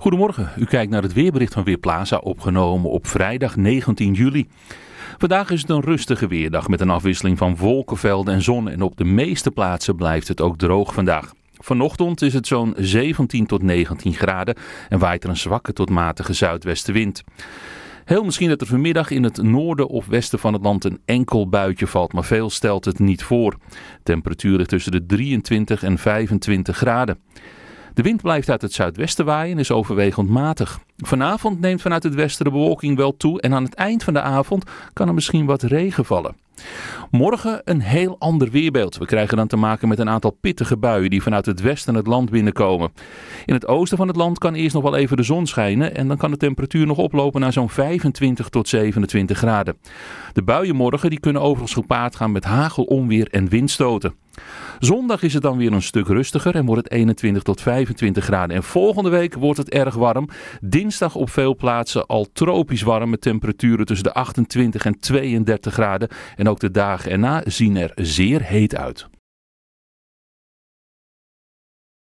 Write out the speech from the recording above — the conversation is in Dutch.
Goedemorgen, u kijkt naar het weerbericht van Weerplaza opgenomen op vrijdag 19 juli. Vandaag is het een rustige weerdag met een afwisseling van wolkenvelden en zon en op de meeste plaatsen blijft het ook droog vandaag. Vanochtend is het zo'n 17 tot 19 graden en waait er een zwakke tot matige zuidwestenwind. Heel misschien dat er vanmiddag in het noorden of westen van het land een enkel buitje valt, maar veel stelt het niet voor. Temperaturen tussen de 23 en 25 graden. De wind blijft uit het zuidwesten waaien en is overwegend matig. Vanavond neemt vanuit het westen de bewolking wel toe en aan het eind van de avond kan er misschien wat regen vallen. Morgen een heel ander weerbeeld. We krijgen dan te maken met een aantal pittige buien die vanuit het westen het land binnenkomen. In het oosten van het land kan eerst nog wel even de zon schijnen en dan kan de temperatuur nog oplopen naar zo'n 25 tot 27 graden. De buien morgen die kunnen overigens gepaard gaan met hagel, onweer en windstoten. Zondag is het dan weer een stuk rustiger en wordt het 21 tot 25 graden. En volgende week wordt het erg warm. Dinsdag op veel plaatsen al tropisch warm met temperaturen tussen de 28 en 32 graden. En ook de dagen erna zien er zeer heet uit.